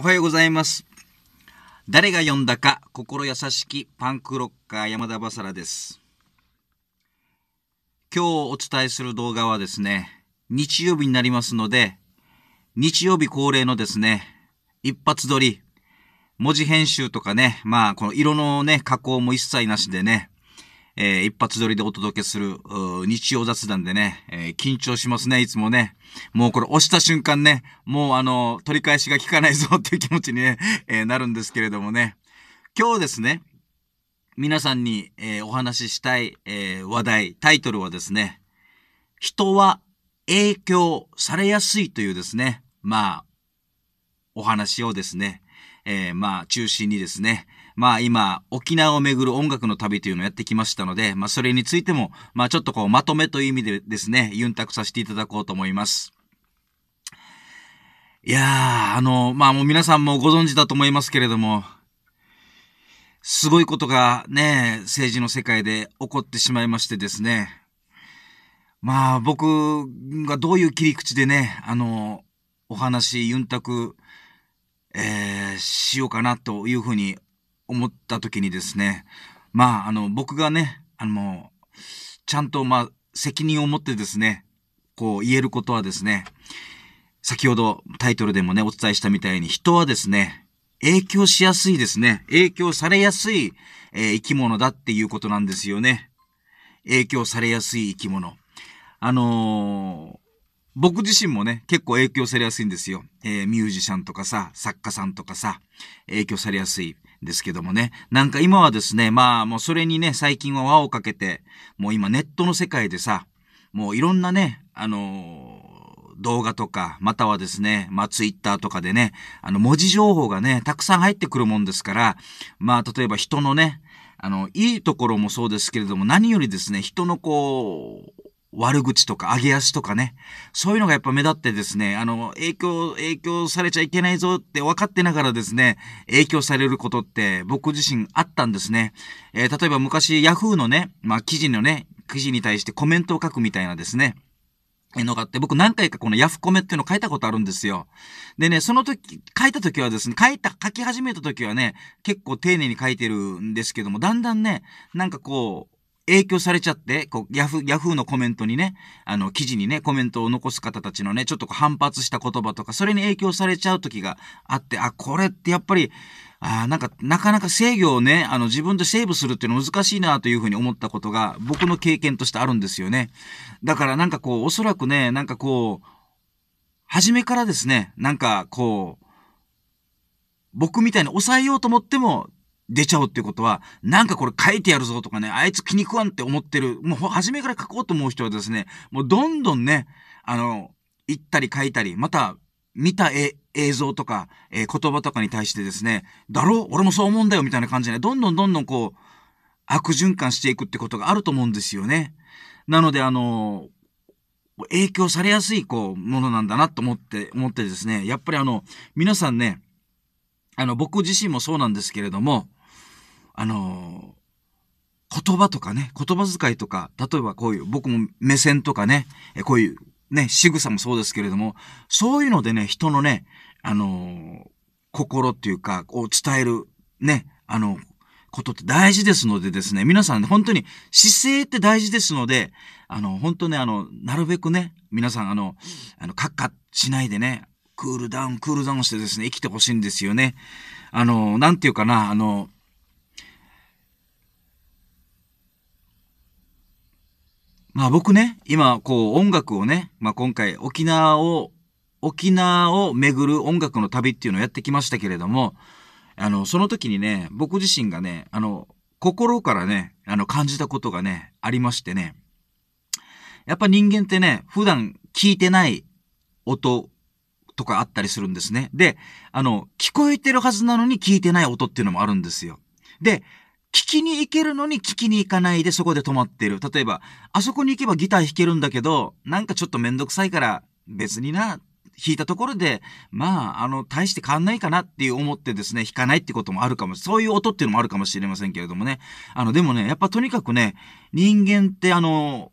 おはようございます。誰が読んだか心優しきパンクロッカー山田バサラです。今日お伝えする動画はですね、日曜日になりますので、日曜日恒例のですね、一発撮り、文字編集とかね、まあこの色のね、加工も一切なしでね、えー、一発撮りでお届けする、日曜雑談でね、えー、緊張しますね、いつもね。もうこれ押した瞬間ね、もうあの、取り返しが効かないぞっていう気持ちにね、えー、なるんですけれどもね。今日ですね、皆さんに、えお話ししたい、え話題、タイトルはですね、人は影響されやすいというですね、まあ、お話をですね、えー、まあ、中心にですね、まあ今、沖縄を巡る音楽の旅というのをやってきましたので、まあそれについても、まあちょっとこうまとめという意味でですね、ユンタクさせていただこうと思います。いやー、あの、まあもう皆さんもご存知だと思いますけれども、すごいことがね、政治の世界で起こってしまいましてですね、まあ僕がどういう切り口でね、あの、お話、ユンタク、えー、しようかなというふうに思った時にですね、まあ、あの、僕がね、あの、ちゃんと、まあ、責任を持ってですね、こう言えることはですね、先ほどタイトルでもね、お伝えしたみたいに、人はですね、影響しやすいですね。影響されやすい、えー、生き物だっていうことなんですよね。影響されやすい生き物。あのー、僕自身もね、結構影響されやすいんですよ。えー、ミュージシャンとかさ、作家さんとかさ、影響されやすい。ですけどもね。なんか今はですね、まあもうそれにね、最近は輪をかけて、もう今ネットの世界でさ、もういろんなね、あのー、動画とか、またはですね、まあツイッターとかでね、あの文字情報がね、たくさん入ってくるもんですから、まあ例えば人のね、あの、いいところもそうですけれども、何よりですね、人のこう、悪口とか上げ足とかね、そういうのがやっぱ目立ってですね、あの、影響、影響されちゃいけないぞって分かってながらですね、影響されることって僕自身あったんですね。えー、例えば昔 Yahoo のね、まあ記事のね、記事に対してコメントを書くみたいなですね、えのがあって、僕何回かこのヤフコメっていうのを書いたことあるんですよ。でね、その時、書いた時はですね、書いた、書き始めた時はね、結構丁寧に書いてるんですけども、だんだんね、なんかこう、影響されちゃって、こう、ヤフ、ヤフーのコメントにね、あの、記事にね、コメントを残す方たちのね、ちょっと反発した言葉とか、それに影響されちゃう時があって、あ、これってやっぱり、あなんか、なかなか制御をね、あの、自分でセーブするっていうの難しいなというふうに思ったことが、僕の経験としてあるんですよね。だからなんかこう、おそらくね、なんかこう、初めからですね、なんかこう、僕みたいに抑えようと思っても出ちゃうってことは、なんかこれ書いてやるぞとかね、あいつ気に食わんって思ってる、もう初めから書こうと思う人はですね、もうどんどんね、あの、行ったり書いたり、また見た絵、映像とか、えー、言葉とかに対してですね、だろ俺もそう思うんだよみたいな感じで、ね、どんどんどんどんこう、悪循環していくってことがあると思うんですよね。なので、あのー、影響されやすい、こう、ものなんだなと思って、思ってですね、やっぱりあの、皆さんね、あの、僕自身もそうなんですけれども、あのー、言葉とかね、言葉遣いとか、例えばこういう、僕も目線とかね、こういうね、仕草もそうですけれども、そういうのでね、人のね、あのー、心っていうか、を伝える、ね、あの、ことって大事ですのでですね、皆さん、ね、本当に姿勢って大事ですので、あの、本当ね、あの、なるべくね、皆さん、あの、あの、カッカしないでね、クールダウン、クールダウンしてですね、生きてほしいんですよね。あの、なんていうかな、あの、まあ僕ね、今こう音楽をね、まあ今回沖縄を、沖縄を巡る音楽の旅っていうのをやってきましたけれども、あの、その時にね、僕自身がね、あの、心からね、あの、感じたことがね、ありましてね。やっぱ人間ってね、普段聞いてない音とかあったりするんですね。で、あの、聞こえてるはずなのに聞いてない音っていうのもあるんですよ。で、聞きに行けるのに聞きに行かないでそこで止まってる。例えば、あそこに行けばギター弾けるんだけど、なんかちょっとめんどくさいから別にな、弾いたところで、まあ、あの、大して変わんないかなっていう思ってですね、弾かないってこともあるかも、そういう音っていうのもあるかもしれませんけれどもね。あの、でもね、やっぱとにかくね、人間ってあの、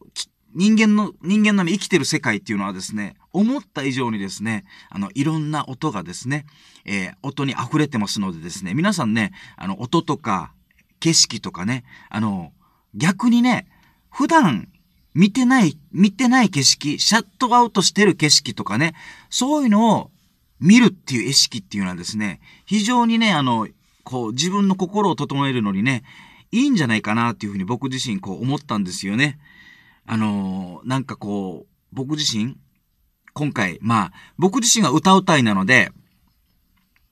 人間の、人間の生きてる世界っていうのはですね、思った以上にですね、あの、いろんな音がですね、えー、音に溢れてますのでですね、皆さんね、あの、音とか、景色とかね、あの、逆にね、普段見てない、見てない景色、シャットアウトしてる景色とかね、そういうのを見るっていう意識っていうのはですね、非常にね、あの、こう自分の心を整えるのにね、いいんじゃないかなっていうふうに僕自身こう思ったんですよね。あのー、なんかこう、僕自身、今回、まあ、僕自身が歌うたいなので、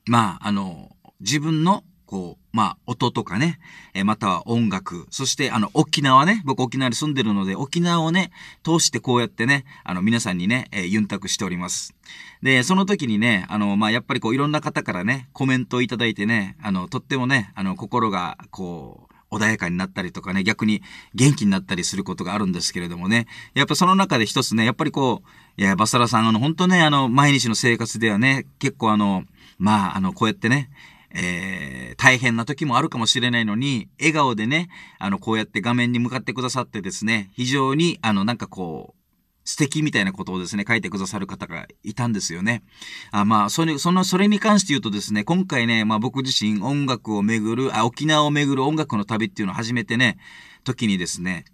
まあ、あのー、自分のこう、まあ、音とかね、えー、または音楽、そして、あの、沖縄ね、僕沖縄に住んでるので、沖縄をね、通してこうやってね、あの、皆さんにね、えー、ユンタクしております。で、その時にね、あの、まあ、やっぱりこう、いろんな方からね、コメントをいただいてね、あの、とってもね、あの、心が、こう、穏やかになったりとかね、逆に元気になったりすることがあるんですけれどもね、やっぱその中で一つね、やっぱりこう、いや、バサラさん、あの、本当ね、あの、毎日の生活ではね、結構あの、まあ、あの、こうやってね、えー大変な時もあるかもしれないのに、笑顔でね、あの、こうやって画面に向かってくださってですね、非常に、あの、なんかこう、素敵みたいなことをですね、書いてくださる方がいたんですよね。あまあ、それ、その、それに関して言うとですね、今回ね、まあ僕自身音楽をめぐる、あ、沖縄をめぐる音楽の旅っていうのを始めてね、時にですね、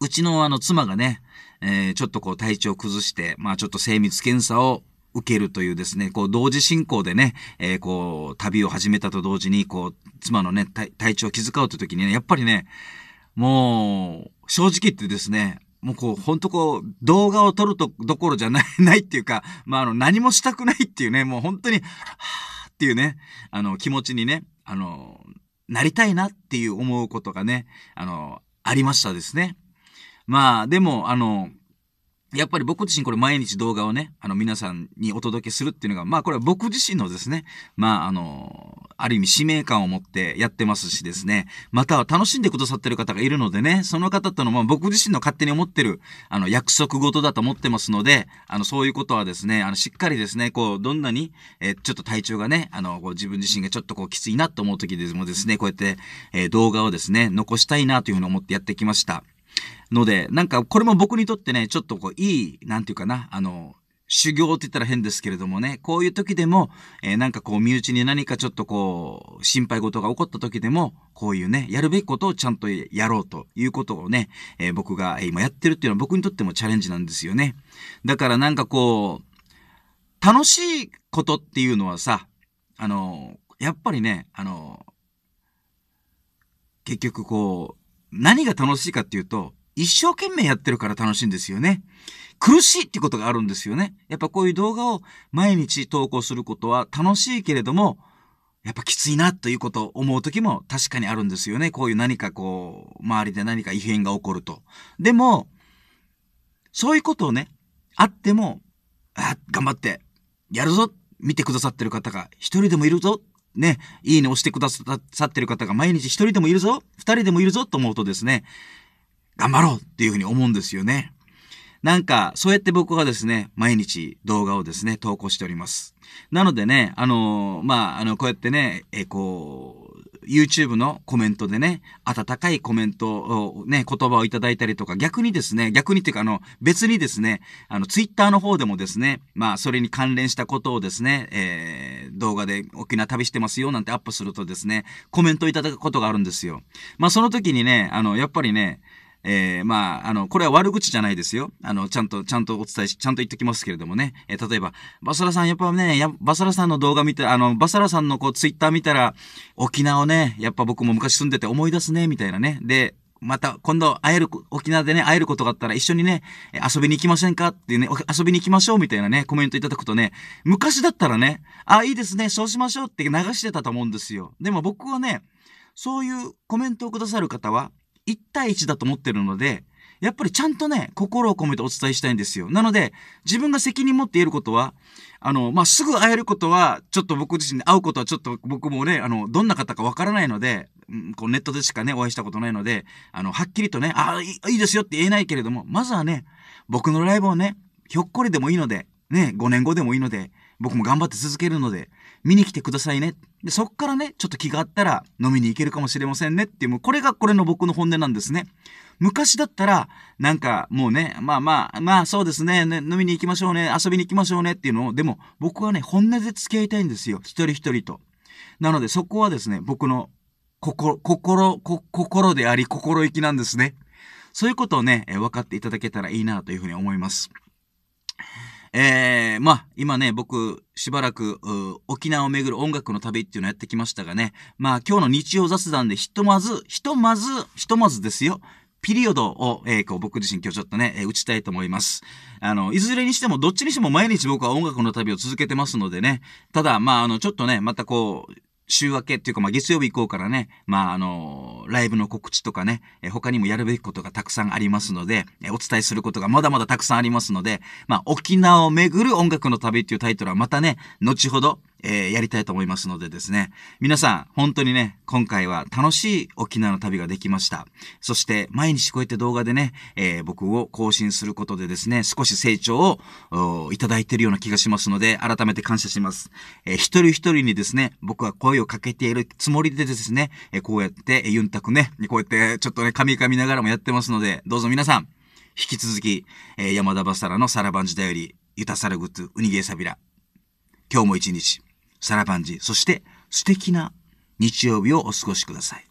うちのあの妻がね、えー、ちょっとこう体調を崩して、まあちょっと精密検査を受けるというですね、こう同時進行でね、えー、こう旅を始めたと同時に、こう妻のね、体調を気遣うという時にね、やっぱりね、もう正直言ってですね、もうこう、ほんとこう、動画を撮ると、どころじゃない、ないっていうか、まあ、あの、何もしたくないっていうね、もう本当に、はぁっていうね、あの、気持ちにね、あの、なりたいなっていう思うことがね、あの、ありましたですね。まあ、でも、あの、やっぱり僕自身これ毎日動画をね、あの皆さんにお届けするっていうのが、まあこれは僕自身のですね、まああの、ある意味使命感を持ってやってますしですね、または楽しんでくださってる方がいるのでね、その方とのまあ僕自身の勝手に思ってる、あの約束事だと思ってますので、あのそういうことはですね、あのしっかりですね、こうどんなに、えちょっと体調がね、あのこう自分自身がちょっとこうきついなと思う時でもですね、こうやって、え動画をですね、残したいなというふうに思ってやってきました。ので、なんかこれも僕にとってね、ちょっとこういい、なんていうかな、あの、修行って言ったら変ですけれどもね、こういう時でも、えー、なんかこう身内に何かちょっとこう、心配事が起こった時でも、こういうね、やるべきことをちゃんとやろうということをね、えー、僕が今やってるっていうのは僕にとってもチャレンジなんですよね。だからなんかこう、楽しいことっていうのはさ、あの、やっぱりね、あの、結局こう、何が楽しいかっていうと、一生懸命やってるから楽しいんですよね。苦しいってことがあるんですよね。やっぱこういう動画を毎日投稿することは楽しいけれども、やっぱきついなということを思う時も確かにあるんですよね。こういう何かこう、周りで何か異変が起こると。でも、そういうことをね、あっても、あ、頑張って、やるぞ見てくださってる方が一人でもいるぞね、いいね押してくださってる方が毎日一人でもいるぞ、二人でもいるぞと思うとですね、頑張ろうっていうふうに思うんですよね。なんか、そうやって僕がですね、毎日動画をですね、投稿しております。なのでね、あのー、まあ、あの、こうやってね、えこう、YouTube のコメントでね、温かいコメントをね、言葉をいただいたりとか、逆にですね、逆にっていうか、あの、別にですね、あの、Twitter の方でもですね、まあ、それに関連したことをですね、えー、動画で沖縄旅してますよなんてアップするとですね、コメントいただくことがあるんですよ。まあ、その時にね、あの、やっぱりね、えー、まあ、あの、これは悪口じゃないですよ。あの、ちゃんと、ちゃんとお伝えし、ちゃんと言ってきますけれどもね。えー、例えば、バサラさん、やっぱね、やバサラさんの動画見て、あの、バサラさんのこう、ツイッター見たら、沖縄をね、やっぱ僕も昔住んでて思い出すね、みたいなね。で、また今度会える、沖縄でね、会えることがあったら一緒にね、遊びに行きませんかっていうね、遊びに行きましょうみたいなね、コメントいただくとね、昔だったらね、あ、いいですね、そうしましょうって流してたと思うんですよ。でも僕はね、そういうコメントをくださる方は、1対1だと思ってるので、やっぱりちゃんとね、心を込めてお伝えしたいんですよ。なので、自分が責任持って言えることは、あの、まあ、すぐ会えることは、ちょっと僕自身に会うことはちょっと僕もね、あの、どんな方かわからないので、うん、こうネットでしかね、お会いしたことないので、あの、はっきりとね、ああ、いいですよって言えないけれども、まずはね、僕のライブをね、ひょっこりでもいいので、ね、5年後でもいいので、僕も頑張って続けるので、見に来てくださいね。で、そっからね、ちょっと気があったら飲みに行けるかもしれませんねっていう、もうこれがこれの僕の本音なんですね。昔だったら、なんかもうね、まあまあ、まあそうですね、ね飲みに行きましょうね、遊びに行きましょうねっていうのを、でも僕はね、本音で付き合いたいんですよ。一人一人と。なのでそこはですね、僕の心、心、心であり心意気なんですね。そういうことをね、分かっていただけたらいいなというふうに思います。えー、まあ、今ね、僕、しばらく、沖縄を巡る音楽の旅っていうのをやってきましたがね、まあ、今日の日曜雑談でひとまず、ひとまず、ひとまずですよ。ピリオドを、えー、こう僕自身今日ちょっとね、えー、打ちたいと思います。あの、いずれにしても、どっちにしても毎日僕は音楽の旅を続けてますのでね、ただ、まあ、あの、ちょっとね、またこう、週明けっていうか、まあ、月曜日以降からね、まあ、あのー、ライブの告知とかね、え他にもやるべきことがたくさんありますので、えお伝えすることがまだまだたくさんありますので、まあ、沖縄を巡る音楽の旅っていうタイトルはまたね、後ほど、えー、やりたいと思いますのでですね、皆さん、本当にね、今回は楽しい沖縄の旅ができました。そして、毎日こうやって動画でね、えー、僕を更新することでですね、少し成長をいただいているような気がしますので、改めて感謝します。えー、一人一人にですね、僕は声をかけているつもりでですね、えこうやって、えユンタクね、こうやってちょっとね、噛み噛みながらもやってますので、どうぞ皆さん、引き続き、え山田バサラのサラバン時代より、タサラグッズ、うにゲえサビラ。今日も一日。サラバンジ、そして素敵な日曜日をお過ごしください。